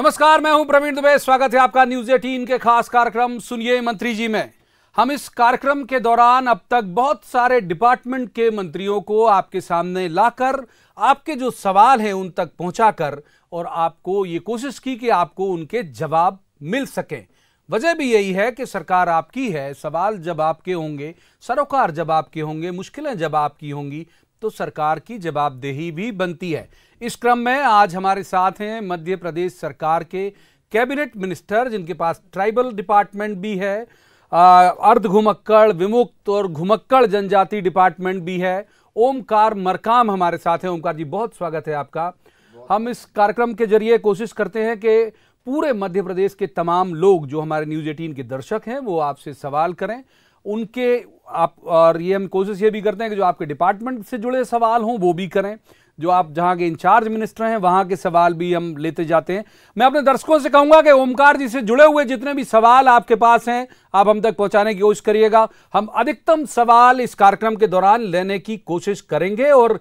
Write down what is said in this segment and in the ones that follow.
नमस्कार मैं हूं प्रवीण दुबे स्वागत है आपका न्यूज एटीन के खास कार्यक्रम सुनिए मंत्री जी में हम इस कार्यक्रम के दौरान अब तक बहुत सारे डिपार्टमेंट के मंत्रियों को आपके सामने लाकर आपके जो सवाल हैं उन तक पहुंचाकर और आपको ये कोशिश की कि आपको उनके जवाब मिल सकें वजह भी यही है कि सरकार आपकी है सवाल जब आपके होंगे सरोकार जब आपके होंगे मुश्किलें जब आपकी होंगी तो सरकार की जवाबदेही भी बनती है इस क्रम में आज हमारे साथ हैं मध्य प्रदेश सरकार के कैबिनेट मिनिस्टर जिनके पास ट्राइबल डिपार्टमेंट भी है अर्ध घुमक्कड़ विमुक्त और घुमक्कड़ जनजाति डिपार्टमेंट भी है ओमकार मरकाम हमारे साथ हैं ओमकार जी बहुत स्वागत है आपका हम इस कार्यक्रम के जरिए कोशिश करते हैं कि पूरे मध्य प्रदेश के तमाम लोग जो हमारे न्यूज़ एटीन के दर्शक हैं वो आपसे सवाल करें उनके आप और ये हम कोशिश ये भी करते हैं कि जो आपके डिपार्टमेंट से जुड़े सवाल हों वो भी करें जो आप जहां के इंचार्ज मिनिस्टर हैं वहां के सवाल भी हम लेते जाते हैं मैं अपने दर्शकों से कहूंगा कि ओमकार जी से जुड़े हुए जितने भी सवाल आपके पास हैं आप हम तक पहुंचाने की कोशिश करिएगा हम अधिकतम सवाल इस कार्यक्रम के दौरान लेने की कोशिश करेंगे और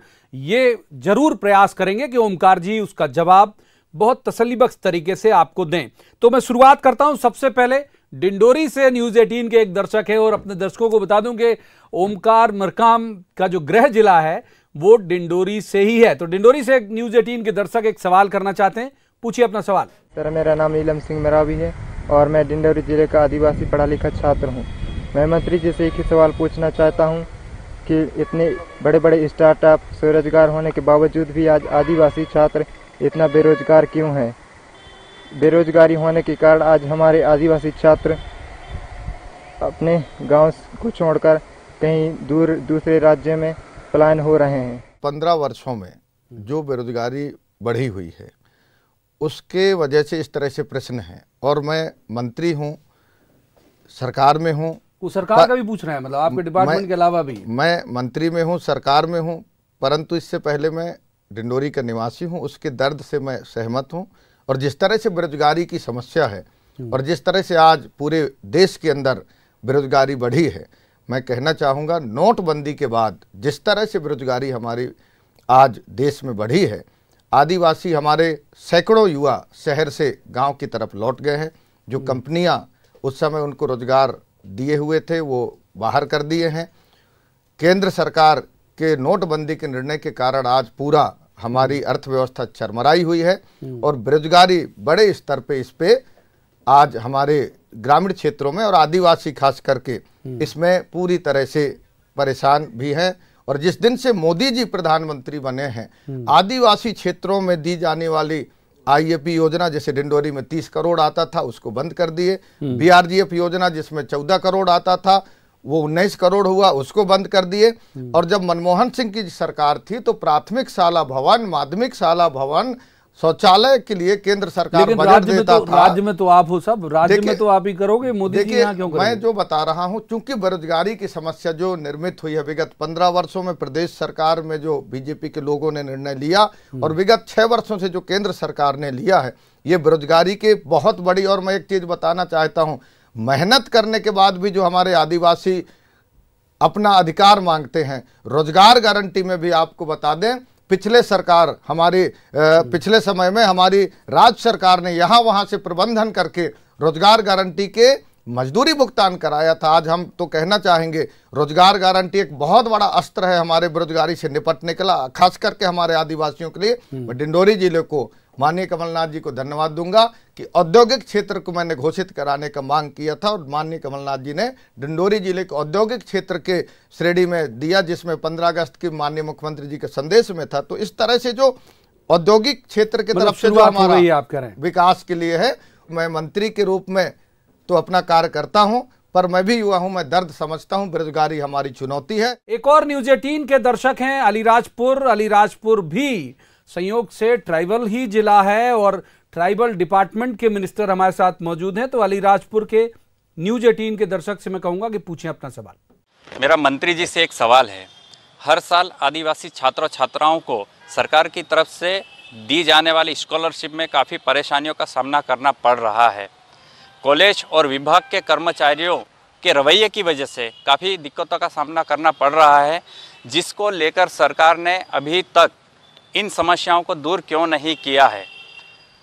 ये जरूर प्रयास करेंगे कि ओमकार जी उसका जवाब बहुत तसलीबख्श तरीके से आपको दें तो मैं शुरुआत करता हूं सबसे पहले डिंडोरी से न्यूज 18 के एक दर्शक है और अपने दर्शकों को बता दूं कि ओमकार मरकाम का जो गृह जिला है वो डिंडोरी से ही है तो डिंडोरी से न्यूज एटीन के दर्शक एक सवाल करना चाहते हैं पूछिए अपना सवाल सर मेरा नाम नीलम सिंह मेरावी है और मैं डिंडोरी जिले का आदिवासी पढ़ा लिखा छात्र हूँ मैं मंत्री जी से एक ही सवाल पूछना चाहता हूँ कि इतने बड़े बड़े स्टार्टअप स्वरोजगार होने के बावजूद भी आज आदिवासी छात्र इतना बेरोजगार क्यों है बेरोजगारी होने के कारण आज हमारे आदिवासी छात्र अपने गांव को छोड़कर कहीं दूर दूसरे राज्य में पलायन हो रहे हैं पंद्रह वर्षों में जो बेरोजगारी बढ़ी हुई है उसके वजह से इस तरह से प्रश्न है और मैं मंत्री हूँ सरकार में हूँ सरकार का भी पूछ रहे हैं मतलब आपके डिपार्टमेंट के अलावा भी मैं मंत्री में हूँ सरकार में हूँ परंतु इससे पहले मैं डिंडोरी का निवासी हूँ उसके दर्द से मैं सहमत हूँ और जिस तरह से बेरोजगारी की समस्या है हम्म। और जिस तरह से आज पूरे देश के अंदर बेरोजगारी बढ़ी है मैं कहना चाहूँगा नोटबंदी के बाद जिस तरह से बेरोजगारी हमारी आज देश में बढ़ी है आदिवासी हमारे सैकड़ों युवा शहर से गांव की तरफ लौट गए हैं जो हम्म। कंपनियां उस समय उनको रोजगार दिए हुए थे वो बाहर कर दिए हैं केंद्र सरकार के नोटबंदी के निर्णय के कारण आज पूरा हमारी हम्म। अर्थव्यवस्था चरमराई हुई है हम्म। और बेरोजगारी बड़े स्तर पे इस पे आज हमारे ग्रामीण क्षेत्रों में और आदिवासी खास करके हम्म। इसमें पूरी तरह से परेशान भी हैं और जिस दिन से मोदी जी प्रधानमंत्री बने हैं हम्म। आदिवासी क्षेत्रों में दी जाने वाली आईएपी योजना जैसे डिंडोरी में 30 करोड़ आता था उसको बंद कर दिए हम्म। बीआरजीएफ योजना जिसमें 14 करोड़ आता था वो उन्नीस करोड़ हुआ उसको बंद कर दिए और जब मनमोहन सिंह की सरकार थी तो प्राथमिक शाला भवन माध्यमिक शाला भवन शौचालय के लिए केंद्र सरकार बजट देता तो, था राज्य में तो आप हो सब राज्य में तो आप ही करोगे मोदी जी यहाँ क्यों मैं जो बता रहा हूँ चूंकि बेरोजगारी की समस्या जो निर्मित हुई है विगत पंद्रह वर्षों में प्रदेश सरकार में जो बीजेपी के लोगों ने निर्णय लिया हम्म। और विगत छह वर्षों से जो केंद्र सरकार ने लिया है ये बेरोजगारी के बहुत बड़ी और मैं एक चीज बताना चाहता हूँ मेहनत करने के बाद भी जो हमारे आदिवासी अपना अधिकार मांगते हैं रोजगार गारंटी में भी आपको बता दें पिछले सरकार हमारी पिछले समय में हमारी राज्य सरकार ने यहाँ वहाँ से प्रबंधन करके रोजगार गारंटी के मजदूरी भुगतान कराया था आज हम तो कहना चाहेंगे रोजगार गारंटी एक बहुत बड़ा अस्त्र है हमारे बेरोजगारी से निपटने के लिए खास करके हमारे आदिवासियों के लिए हम्म। डिंडोरी जिले को माननीय कमलनाथ जी को धन्यवाद दूंगा कि औद्योगिक क्षेत्र को मैंने घोषित कराने का मांग किया था और माननीय कमलनाथ जी ने डिंडोरी जिले को औद्योगिक क्षेत्र के श्रेणी में दिया जिसमें 15 अगस्त की माननीय मुख्यमंत्री जी के संदेश में था तो इस तरह से जो औद्योगिक क्षेत्र की मतलब तरफ से जो हमारा आप करें विकास के लिए है मैं मंत्री के रूप में तो अपना कार्य करता हूँ पर मैं भी युवा हूं मैं दर्द समझता हूं बेरोजगारी हमारी चुनौती है एक और न्यूज एटीन के दर्शक हैं अलीराजपुर अलीराजपुर भी संयोग से ट्राइबल ही जिला है और ट्राइबल डिपार्टमेंट के मिनिस्टर हमारे साथ मौजूद हैं तो अलीराजपुर के न्यूज एटीन के दर्शक से मैं कहूँगा कि पूछें अपना सवाल मेरा मंत्री जी से एक सवाल है हर साल आदिवासी छात्र छात्राओं को सरकार की तरफ से दी जाने वाली स्कॉलरशिप में काफ़ी परेशानियों का सामना करना पड़ रहा है कॉलेज और विभाग के कर्मचारियों के रवैये की वजह से काफ़ी दिक्कतों का सामना करना पड़ रहा है जिसको लेकर सरकार ने अभी तक इन समस्याओं को दूर क्यों नहीं किया है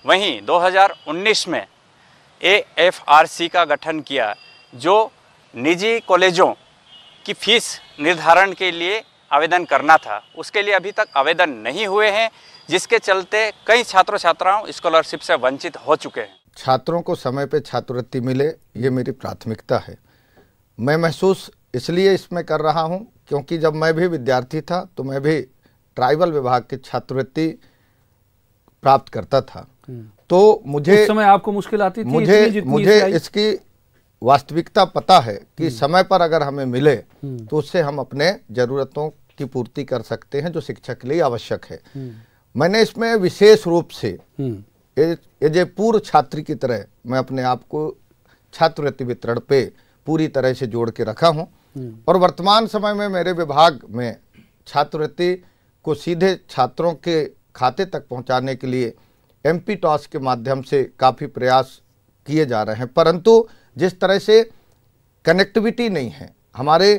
वहीं 2019 में एएफआरसी का गठन किया जो निजी कॉलेजों की फीस निर्धारण के लिए आवेदन करना था उसके लिए अभी तक आवेदन नहीं हुए हैं जिसके चलते कई छात्रों छात्राओं स्कॉलरशिप से वंचित हो चुके हैं छात्रों को समय पर छात्रवृत्ति मिले ये मेरी प्राथमिकता है मैं महसूस इसलिए इसमें कर रहा हूँ क्योंकि जब मैं भी विद्यार्थी था तो मैं भी ट्राइबल विभाग की छात्रवृत्ति प्राप्त करता था हम्म। तो मुझे उस समय आपको मुश्किल आती थी मुझे इतनी मुझे इसकी वास्तविकता पता है कि हम्म। समय पर अगर हमें मिले हम्म। तो उससे हम अपने जरूरतों की पूर्ति कर सकते हैं जो शिक्षा के लिए आवश्यक है मैंने इसमें विशेष रूप से एज ए पूर्व छात्री की तरह मैं अपने आप को छात्रवृत्ति वितरण पे पूरी तरह से जोड़ के रखा हूँ और वर्तमान समय में मेरे विभाग में छात्रवृत्ति को सीधे छात्रों के खाते तक पहुंचाने के लिए एम पी टॉस के माध्यम से काफ़ी प्रयास किए जा रहे हैं परंतु जिस तरह से कनेक्टिविटी नहीं है हमारे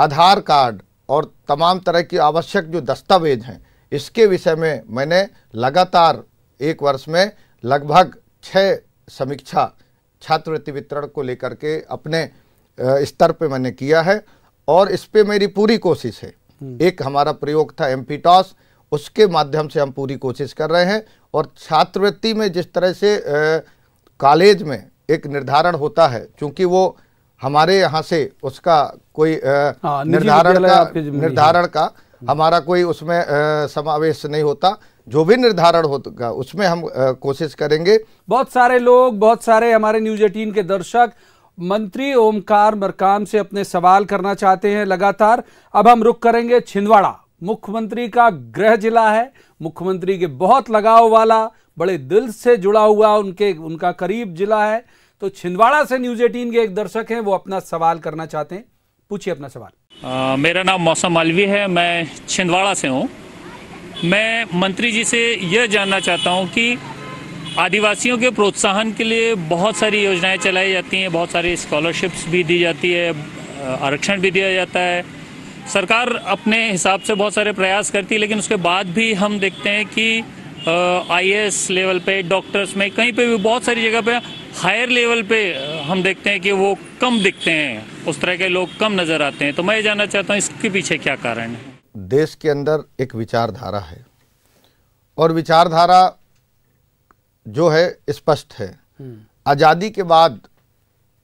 आधार कार्ड और तमाम तरह की आवश्यक जो दस्तावेज हैं इसके विषय में मैंने लगातार एक वर्ष में लगभग छः समीक्षा छात्रवृत्ति वितरण को लेकर के अपने स्तर पे मैंने किया है और इस पर मेरी पूरी कोशिश है हम्म। एक हमारा प्रयोग था एम उसके माध्यम से हम पूरी कोशिश कर रहे हैं और छात्रवृत्ति में जिस तरह से कॉलेज में एक निर्धारण होता है क्योंकि वो हमारे यहाँ से उसका कोई आ, हाँ, निर्धारण का निर्धारण का हम्म। हमारा कोई उसमें समावेश नहीं होता जो भी निर्धारण होगा उसमें हम कोशिश करेंगे बहुत सारे लोग बहुत सारे हमारे न्यूज एटीन के दर्शक मंत्री ओमकार मरकाम से अपने सवाल करना चाहते हैं लगातार अब हम रुक करेंगे छिंदवाड़ा मुख्यमंत्री का गृह जिला है मुख्यमंत्री के बहुत लगाव वाला बड़े दिल से जुड़ा हुआ उनके उनका करीब जिला है तो छिंदवाड़ा से न्यूज एटीन के एक दर्शक हैं वो अपना सवाल करना चाहते हैं पूछिए अपना सवाल आ, मेरा नाम मौसम मालवी है मैं छिंदवाड़ा से हूँ मैं मंत्री जी से यह जानना चाहता हूँ कि आदिवासियों के प्रोत्साहन के लिए बहुत सारी योजनाएं चलाई जाती हैं बहुत सारी स्कॉलरशिप्स भी दी जाती है आरक्षण भी दिया जाता है सरकार अपने हिसाब से बहुत सारे प्रयास करती है लेकिन उसके बाद भी हम देखते हैं कि आई लेवल पे डॉक्टर्स में कहीं पे भी बहुत सारी जगह पे हायर लेवल पे हम देखते हैं कि वो कम दिखते हैं उस तरह के लोग कम नज़र आते हैं तो मैं ये जानना चाहता हूँ इसके पीछे क्या कारण है देश के अंदर एक विचारधारा है और विचारधारा जो है स्पष्ट है हम्म। आज़ादी के बाद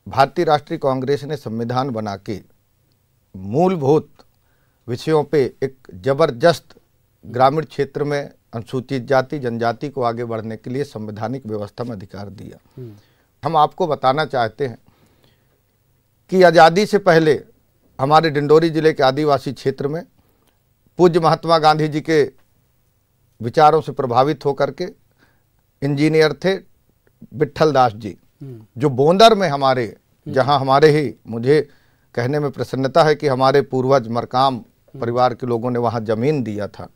भारतीय राष्ट्रीय कांग्रेस ने संविधान बना के मूलभूत विषयों पे एक जबरदस्त ग्रामीण क्षेत्र में अनुसूचित जाति जनजाति को आगे बढ़ने के लिए संवैधानिक व्यवस्था में अधिकार दिया हम्म। हम आपको बताना चाहते हैं कि आज़ादी से पहले हमारे डिंडोरी जिले के आदिवासी क्षेत्र में पूज्य महात्मा गांधी जी के विचारों से प्रभावित होकर के इंजीनियर थे विट्ठल दास जी जो बोंदर में हमारे जहाँ हमारे ही मुझे कहने में प्रसन्नता है कि हमारे पूर्वज मरकाम परिवार के लोगों ने वहां जमीन दिया था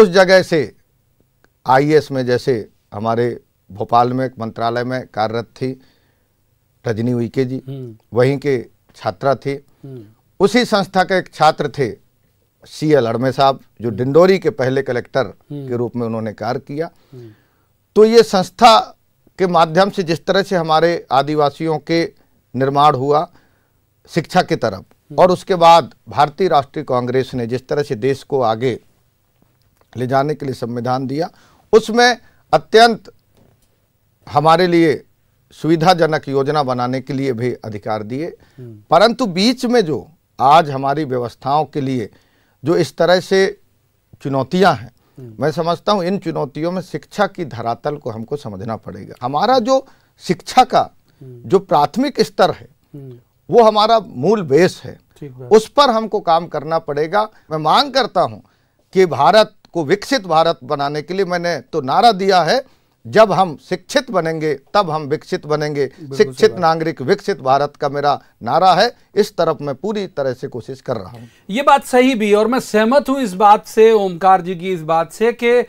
उस जगह से आईएएस में जैसे हमारे भोपाल में मंत्रालय में कार्यरत थी रजनी उइके जी वहीं के छात्रा थे उसी संस्था के एक छात्र थे सी एल अड़मे साहब जो डिंडोरी के पहले कलेक्टर के रूप में उन्होंने कार्य किया तो ये संस्था के माध्यम से जिस तरह से हमारे आदिवासियों के निर्माण हुआ शिक्षा की तरफ हम्म। और उसके बाद भारतीय राष्ट्रीय कांग्रेस ने जिस तरह से देश को आगे ले जाने के लिए संविधान दिया उसमें अत्यंत हमारे लिए सुविधाजनक योजना बनाने के लिए भी अधिकार दिए हम्म। परंतु बीच में जो आज हमारी व्यवस्थाओं के लिए जो इस तरह से चुनौतियां हैं मैं समझता हूं इन चुनौतियों में शिक्षा की धरातल को हमको समझना पड़ेगा हमारा जो शिक्षा का जो प्राथमिक स्तर है वो हमारा मूल बेस है उस पर हमको काम करना पड़ेगा मैं मांग करता हूं कि भारत को विकसित भारत बनाने के लिए मैंने तो नारा दिया है जब हम शिक्षित बनेंगे तब हम विकसित बनेंगे शिक्षित नागरिक विकसित भारत का मेरा नारा है इस तरफ मैं पूरी तरह से कोशिश कर रहा हूं ये बात सही भी और मैं सहमत हूं इस बात से ओमकार जी की इस बात से कि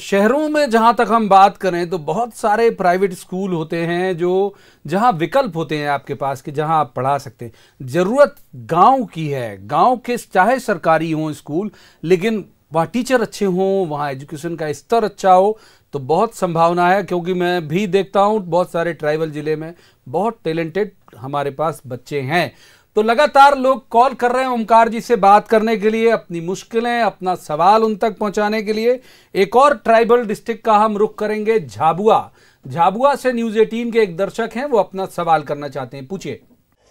शहरों में जहां तक हम बात करें तो बहुत सारे प्राइवेट स्कूल होते हैं जो जहां विकल्प होते हैं आपके पास कि जहां आप पढ़ा सकते हैं ज़रूरत गांव की है गांव के चाहे सरकारी हों स्कूल लेकिन वहाँ टीचर अच्छे हों वहाँ एजुकेशन का स्तर अच्छा हो तो बहुत संभावना है क्योंकि मैं भी देखता हूं बहुत सारे ट्राइबल ज़िले में बहुत टैलेंटेड हमारे पास बच्चे हैं तो लगातार लोग कॉल कर रहे हैं ओमकार जी से बात करने के लिए अपनी मुश्किलें अपना सवाल उन तक पहुंचाने के लिए एक और ट्राइबल डिस्ट्रिक्ट का हम रुख करेंगे झाबुआ झाबुआ से न्यूज़ एटीन के एक दर्शक हैं वो अपना सवाल करना चाहते हैं पूछिए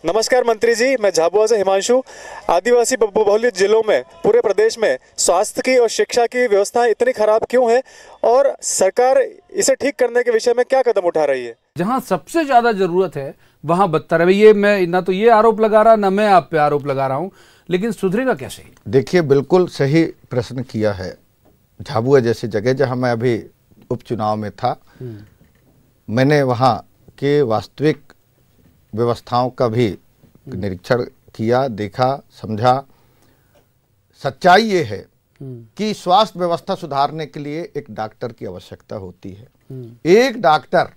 नमस्कार मंत्री जी मैं झाबुआ से हिमांशु आदिवासी बहुल्य जिलों में पूरे प्रदेश में स्वास्थ्य की और शिक्षा की व्यवस्था इतनी खराब क्यों है और सरकार इसे ठीक करने के विषय में क्या कदम उठा रही है जहां सबसे ज्यादा जरूरत है वहां बदतर है ये मैं ना तो ये आरोप लगा रहा ना मैं आप पे आरोप लगा रहा हूँ लेकिन सुधरेगा कैसे देखिए बिल्कुल सही प्रश्न किया है झाबुआ जैसी जगह जहाँ मैं अभी उपचुनाव में था हम्म। मैंने वहाँ के वास्तविक व्यवस्थाओं का भी हम्म। निरीक्षण किया देखा समझा सच्चाई ये है हम्म। कि स्वास्थ्य व्यवस्था सुधारने के लिए एक डॉक्टर की आवश्यकता होती है हम्म। एक डॉक्टर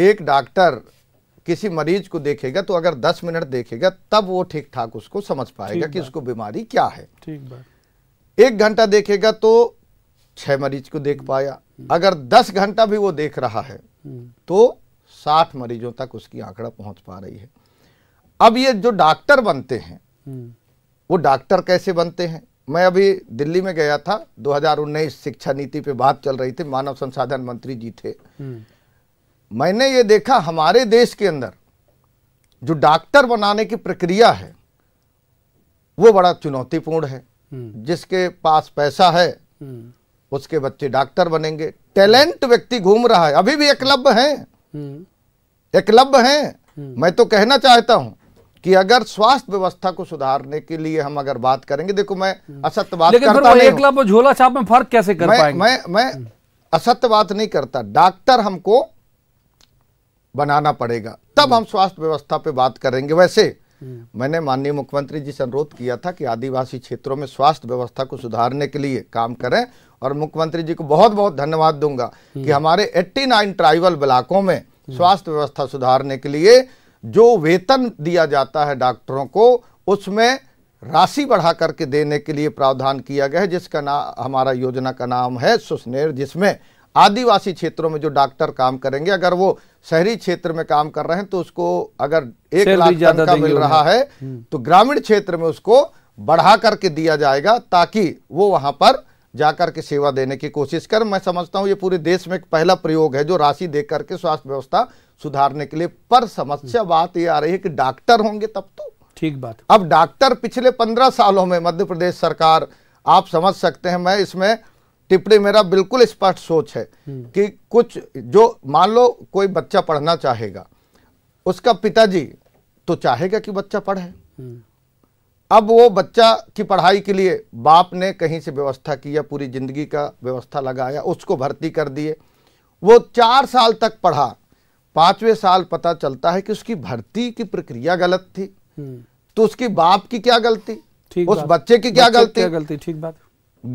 एक डॉक्टर किसी मरीज को देखेगा तो अगर 10 मिनट देखेगा तब वो ठीक ठाक उसको समझ पाएगा कि उसको बीमारी क्या है ठीक बात एक घंटा देखेगा तो छह मरीज को देख पाया अगर 10 घंटा भी वो देख रहा है तो साठ मरीजों तक उसकी आंकड़ा पहुंच पा रही है अब ये जो डॉक्टर बनते हैं हम्म। वो डॉक्टर कैसे बनते हैं मैं अभी दिल्ली में गया था 2019 शिक्षा नीति पे बात चल रही थी मानव संसाधन मंत्री जी थे हम्म। मैंने ये देखा हमारे देश के अंदर जो डॉक्टर बनाने की प्रक्रिया है वो बड़ा चुनौतीपूर्ण है हम्म। जिसके पास पैसा है उसके बच्चे डॉक्टर बनेंगे टैलेंट व्यक्ति घूम रहा है अभी भी एकलव्य है एकलव्य हैं हम्म। मैं तो कहना चाहता हूं कि अगर स्वास्थ्य व्यवस्था को सुधारने के लिए हम अगर बात करेंगे देखो मैं हम्म। असत्य बात करता नहीं एकलव्य झोला छाप में फर्क कैसे कर मैं, पाएंगे? मैं मैं हम्म। असत्य बात नहीं करता डॉक्टर हमको बनाना पड़ेगा तब हम स्वास्थ्य व्यवस्था पे बात करेंगे वैसे मैंने माननीय मुख्यमंत्री जी से अनुरोध किया था कि आदिवासी क्षेत्रों में स्वास्थ्य व्यवस्था को सुधारने के लिए काम करें और मुख्यमंत्री जी को बहुत बहुत धन्यवाद दूंगा कि हमारे 89 ट्राइबल ब्लाकों में हम्म। स्वास्थ्य व्यवस्था सुधारने के लिए जो वेतन दिया जाता है डॉक्टरों को उसमें राशि बढ़ा करके देने के लिए प्रावधान किया गया है जिसका नाम हमारा योजना का नाम है सुस्नेर जिसमें आदिवासी क्षेत्रों में जो डॉक्टर काम करेंगे अगर वो शहरी क्षेत्र में काम कर रहे हैं तो उसको अगर एक लाख टन का मिल रहा है हम्म। तो ग्रामीण क्षेत्र में उसको बढ़ा करके दिया जाएगा ताकि वो वहां पर जाकर के सेवा देने की कोशिश कर मैं समझता हूँ ये पूरे देश में एक पहला प्रयोग है जो राशि दे करके स्वास्थ्य व्यवस्था सुधारने के लिए पर समस्या हम्म। बात ये आ रही है कि डॉक्टर होंगे तब तो ठीक बात अब डॉक्टर पिछले पंद्रह सालों में मध्य प्रदेश सरकार आप समझ सकते हैं मैं इसमें टिप्पणी मेरा बिल्कुल स्पष्ट सोच है हम्म। कि कुछ जो मान लो कोई बच्चा पढ़ना चाहेगा उसका पिताजी तो चाहेगा कि बच्चा पढ़े हम्म। अब वो बच्चा की पढ़ाई के लिए बाप ने कहीं से व्यवस्था किया पूरी ज़िंदगी का व्यवस्था लगाया उसको भर्ती कर दिए वो चार साल तक पढ़ा पांचवे साल पता चलता है कि उसकी भर्ती की प्रक्रिया गलत थी हम्म। तो उसकी बाप की क्या गलती ठीक उस बच्चे की क्या गलती गलती ठीक बात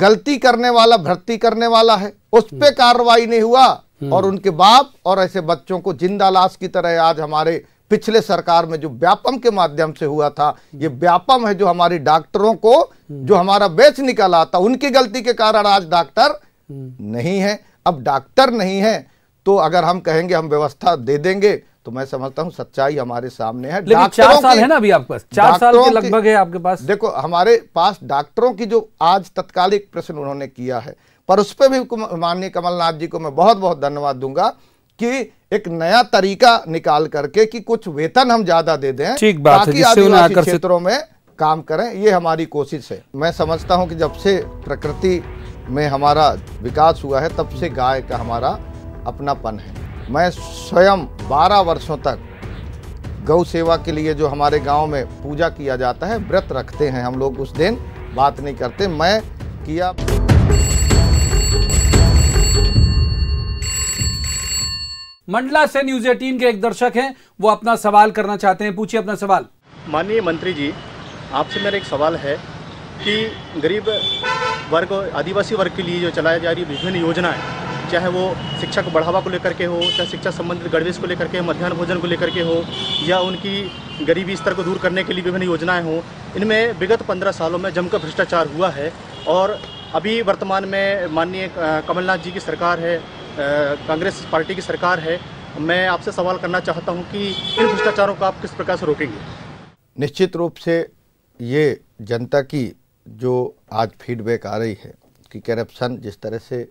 गलती करने वाला भर्ती करने वाला है उस पर हम्म। कार्रवाई नहीं हुआ हम्म। और उनके बाप और ऐसे बच्चों को जिंदा लाश की तरह आज हमारे पिछले सरकार में जो व्यापम के माध्यम से हुआ था ये व्यापम है जो हमारी डॉक्टरों को जो हमारा बेच निकल आता उनकी गलती के कारण आज डॉक्टर नहीं है अब डॉक्टर नहीं है तो अगर हम कहेंगे हम व्यवस्था दे देंगे तो मैं समझता हूं सच्चाई हमारे सामने है लेकिन चार साल है ना अभी आपके पास चार साल के लगभग है आपके पास देखो हमारे पास डॉक्टरों की जो आज तत्कालिक प्रश्न उन्होंने किया है पर उस पर भी माननीय कमलनाथ जी को मैं बहुत बहुत धन्यवाद दूंगा कि एक नया तरीका निकाल करके कि कुछ वेतन हम ज्यादा दे दें ठीक बात है आदिवासी क्षेत्रों में काम करें ये हमारी कोशिश है मैं समझता हूँ कि जब से प्रकृति में हमारा विकास हुआ है तब से गाय का हमारा अपनापन है मैं स्वयं 12 वर्षों तक गौ सेवा के लिए जो हमारे गांव में पूजा किया जाता है व्रत रखते हैं हम लोग उस दिन बात नहीं करते मैं किया मंडला से न्यूज एटीन के एक दर्शक हैं वो अपना सवाल करना चाहते हैं पूछिए अपना सवाल माननीय मंत्री जी आपसे मेरा एक सवाल है कि गरीब वर्ग आदिवासी वर्ग के लिए जो चलाई जा रही विभिन्न योजनाएं चाहे वो शिक्षा को बढ़ावा को लेकर के हो चाहे शिक्षा संबंधित गणवेश को लेकर के मध्यान्ह भोजन को लेकर के हो या उनकी गरीबी स्तर को दूर करने के लिए विभिन्न योजनाएं हों इनमें विगत पंद्रह सालों में जमकर भ्रष्टाचार हुआ है और अभी वर्तमान में माननीय कमलनाथ जी की सरकार है कांग्रेस पार्टी की सरकार है मैं आपसे सवाल करना चाहता हूं कि इन भ्रष्टाचारों को आप किस प्रकार से रोकेंगे निश्चित रूप से ये जनता की जो आज फीडबैक आ रही है कि करप्शन जिस तरह से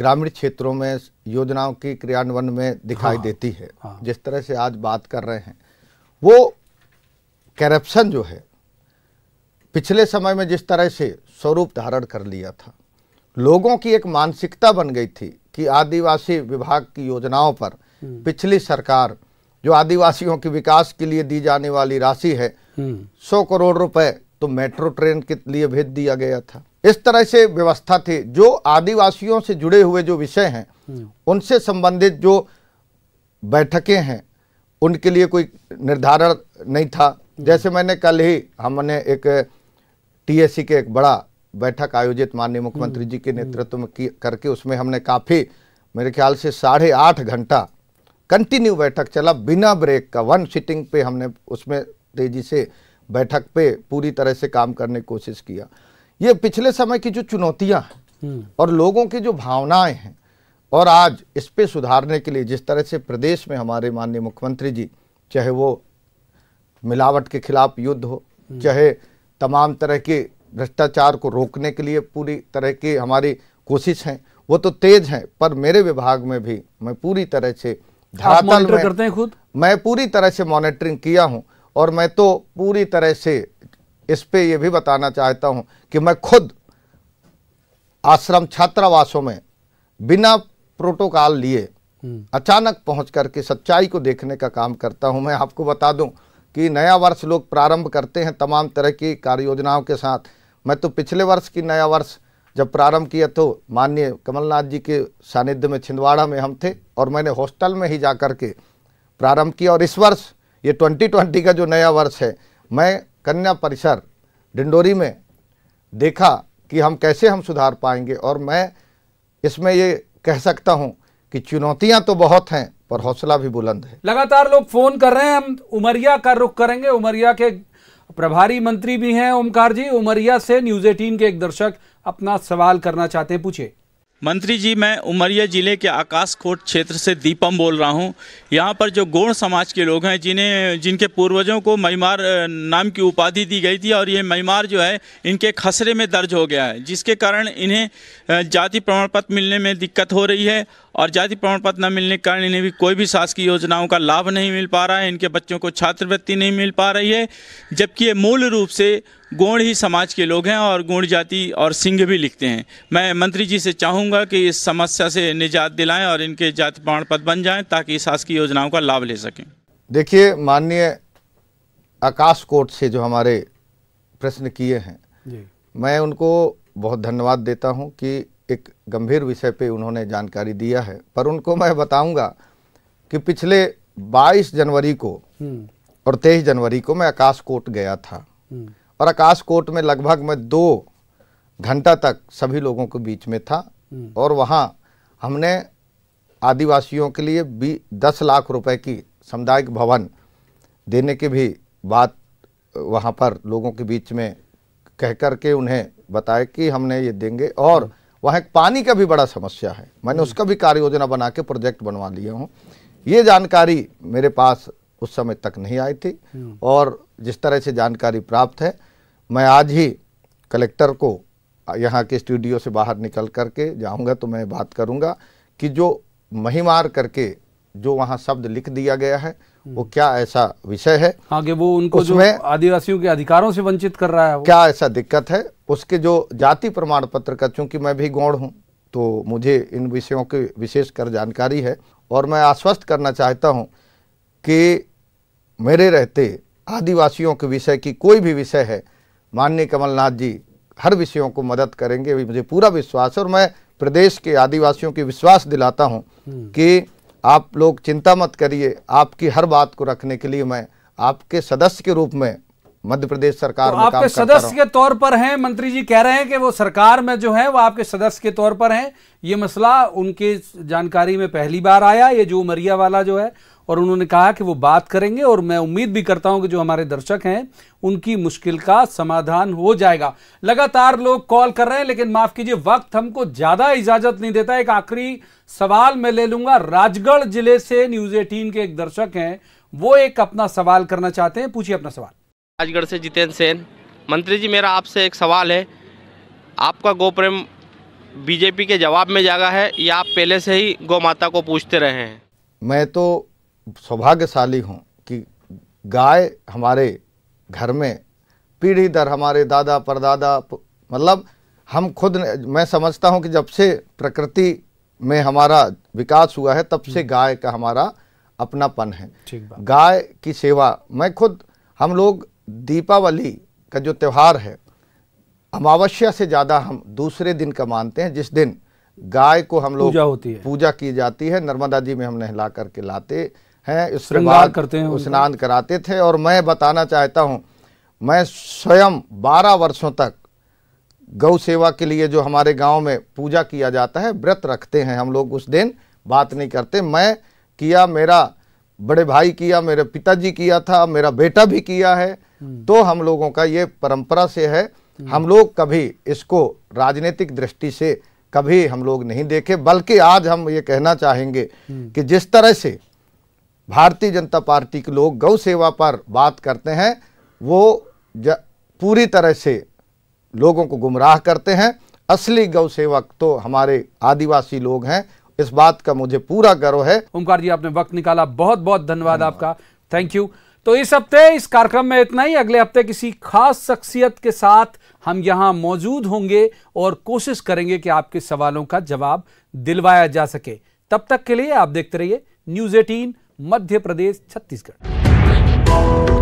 ग्रामीण क्षेत्रों में योजनाओं की क्रियान्वयन में दिखाई हाँ, देती है हाँ। जिस तरह से आज बात कर रहे हैं वो करप्शन जो है पिछले समय में जिस तरह से स्वरूप धारण कर लिया था लोगों की एक मानसिकता बन गई थी कि आदिवासी विभाग की योजनाओं पर हम्म। पिछली सरकार जो आदिवासियों के विकास के लिए दी जाने वाली राशि है हम्म। सौ करोड़ रुपए तो मेट्रो ट्रेन के लिए भेज दिया गया था इस तरह से व्यवस्था थी जो आदिवासियों से जुड़े हुए जो विषय हैं हम्म। उनसे संबंधित जो बैठकें हैं उनके लिए कोई निर्धारण नहीं था जैसे मैंने कल ही हमने एक टीएससी के एक बड़ा बैठक आयोजित माननीय मुख्यमंत्री जी के हम्म, हम्म। नेतृत्व में करके उसमें हमने काफ़ी मेरे ख्याल से साढ़े आठ घंटा कंटिन्यू बैठक चला बिना ब्रेक का वन सिटिंग पे हमने उसमें तेज़ी से बैठक पे पूरी तरह से काम करने की कोशिश किया ये पिछले समय की जो चुनौतियां हैं हम्म। और लोगों की जो भावनाएं हैं और आज इस पर सुधारने के लिए जिस तरह से प्रदेश में हमारे माननीय मुख्यमंत्री जी चाहे वो मिलावट के खिलाफ युद्ध हो चाहे तमाम तरह के भ्रष्टाचार को रोकने के लिए पूरी तरह की हमारी कोशिश है वो तो तेज है पर मेरे विभाग में भी मैं पूरी तरह से धरातल में करते हैं खुद मैं पूरी तरह से मॉनिटरिंग किया हूँ और मैं तो पूरी तरह से इस पे ये भी बताना चाहता हूँ कि मैं खुद आश्रम छात्रावासों में बिना प्रोटोकॉल लिए हम्म। अचानक पहुंच करके सच्चाई को देखने का काम करता हूं मैं आपको बता दूं कि नया वर्ष लोग प्रारंभ करते हैं तमाम तरह की कार्य योजनाओं के साथ मैं तो पिछले वर्ष की नया वर्ष जब प्रारंभ किया तो माननीय कमलनाथ जी के सानिध्य में छिंदवाड़ा में हम थे और मैंने हॉस्टल में ही जा कर के प्रारंभ किया और इस वर्ष ये 2020 का जो नया वर्ष है मैं कन्या परिसर डिंडोरी में देखा कि हम कैसे हम सुधार पाएंगे और मैं इसमें ये कह सकता हूँ कि चुनौतियाँ तो बहुत हैं पर हौसला भी बुलंद है लगातार लोग फोन कर रहे हैं हम उमरिया का रुख करेंगे उमरिया के प्रभारी मंत्री भी हैं ओमकार जी उमरिया से न्यूज एटीन के एक दर्शक अपना सवाल करना चाहते हैं पूछे मंत्री जी मैं उमरिया ज़िले के आकाशकोट क्षेत्र से दीपम बोल रहा हूं। यहां पर जो गौड़ समाज के लोग हैं जिन्हें जिनके पूर्वजों को मैमार नाम की उपाधि दी गई थी और ये मैमार जो है इनके खसरे में दर्ज हो गया है जिसके कारण इन्हें जाति प्रमाण पत्र मिलने में दिक्कत हो रही है और जाति प्रमाण पत्र न मिलने के कारण इन्हें भी कोई भी शासकीय योजनाओं का लाभ नहीं मिल पा रहा है इनके बच्चों को छात्रवृत्ति नहीं मिल पा रही है जबकि ये मूल रूप से गोंड ही समाज के लोग हैं और गोंड जाति और सिंह भी लिखते हैं मैं मंत्री जी से चाहूँगा कि इस समस्या से निजात दिलाएं और इनके जाति प्रमाण पत्र बन जाएं ताकि शासकीय योजनाओं का लाभ ले सकें देखिए माननीय आकाश कोट से जो हमारे प्रश्न किए हैं मैं उनको बहुत धन्यवाद देता हूँ कि एक गंभीर विषय पर उन्होंने जानकारी दिया है पर उनको मैं बताऊँगा कि पिछले बाईस जनवरी को हम्म। और तेईस जनवरी को मैं आकाश कोट गया था हम्म। और आकाश कोर्ट में लगभग मैं दो घंटा तक सभी लोगों के बीच में था हम्म। और वहाँ हमने आदिवासियों के लिए भी दस लाख रुपए की सामुदायिक भवन देने की भी बात वहाँ पर लोगों के बीच में कह कर के उन्हें बताया कि हमने ये देंगे और हम्म। वहाँ पानी का भी बड़ा समस्या है मैंने हम्म। उसका भी कार्य योजना बना के प्रोजेक्ट बनवा लिया हूँ ये जानकारी मेरे पास उस समय तक नहीं आई थी हम्म। और जिस तरह से जानकारी प्राप्त है मैं आज ही कलेक्टर को यहाँ के स्टूडियो से बाहर निकल करके जाऊँगा तो मैं बात करूँगा कि जो महिमार करके जो वहाँ शब्द लिख दिया गया है हम्म। वो क्या ऐसा विषय है हाँ कि वो उनको जो आदिवासियों के अधिकारों से वंचित कर रहा है वो। क्या ऐसा दिक्कत है उसके जो जाति प्रमाण पत्र का चूंकि मैं भी गौड़ हूँ तो मुझे इन विषयों की विशेषकर जानकारी है और मैं आश्वस्त करना चाहता हूँ कि मेरे रहते आदिवासियों के विषय की कोई भी विषय है माननीय कमलनाथ जी हर विषयों को मदद करेंगे अभी मुझे पूरा विश्वास है और मैं प्रदेश के आदिवासियों की विश्वास दिलाता हूँ हम्म। कि आप लोग चिंता मत करिए आपकी हर बात को रखने के लिए मैं आपके सदस्य के रूप में मध्य प्रदेश सरकार तो में आपके सदस्य के तौर पर हैं मंत्री जी कह रहे हैं कि वो सरकार में जो है वो आपके सदस्य के तौर पर हैं ये मसला उनके जानकारी में पहली बार आया ये जो मरिया वाला जो है और उन्होंने कहा कि वो बात करेंगे और मैं उम्मीद भी करता हूं कि जो हमारे दर्शक हैं उनकी मुश्किल का समाधान हो जाएगा लगातार लोग कॉल कर रहे हैं लेकिन माफ कीजिए वक्त हमको ज्यादा इजाजत नहीं देता एक आखिरी सवाल मैं ले लूंगा राजगढ़ जिले से न्यूज एटीन के एक दर्शक हैं वो एक अपना सवाल करना चाहते हैं पूछिए अपना सवाल राजगढ़ से जितेंद्र सेन मंत्री जी मेरा आपसे एक सवाल है आपका गोप्रेम बीजेपी के जवाब में जागा है या आप पहले से ही गौ माता को पूछते रहे हैं मैं तो सौभाग्यशाली हूँ कि गाय हमारे घर में पीढ़ी दर हमारे दादा परदादा मतलब हम खुद मैं समझता हूँ कि जब से प्रकृति में हमारा विकास हुआ है तब से हम्म। गाय का हमारा अपनापन है गाय की सेवा मैं खुद हम लोग दीपावली का जो त्यौहार है अमावस्या से ज़्यादा हम दूसरे दिन का मानते हैं जिस दिन गाय को हम लोग पूजा होती है पूजा की जाती है नर्मदा जी में हम नहला करके लाते हैं उसके बाद करते हैं स्नान कराते थे और मैं बताना चाहता हूँ मैं स्वयं बारह वर्षों तक गौ सेवा के लिए जो हमारे गांव में पूजा किया जाता है व्रत रखते हैं हम लोग उस दिन बात नहीं करते मैं किया मेरा बड़े भाई किया मेरे पिताजी किया था मेरा बेटा भी किया है हम्म। तो हम लोगों का ये परंपरा से है हम्म। हम लोग कभी इसको राजनीतिक दृष्टि से कभी हम लोग नहीं देखे बल्कि आज हम ये कहना चाहेंगे हम्म। कि जिस तरह से भारतीय जनता पार्टी के लोग गौ सेवा पर बात करते हैं वो पूरी तरह से लोगों को गुमराह करते हैं असली गौ सेवक तो हमारे आदिवासी लोग हैं इस बात का मुझे पूरा गर्व है ओमकार जी आपने वक्त निकाला बहुत बहुत धन्यवाद आपका थैंक यू तो इस हफ्ते इस कार्यक्रम में इतना ही अगले हफ्ते किसी खास शख्सियत के साथ हम यहाँ मौजूद होंगे और कोशिश करेंगे कि आपके सवालों का जवाब दिलवाया जा सके तब तक के लिए आप देखते रहिए न्यूज एटीन मध्य प्रदेश छत्तीसगढ़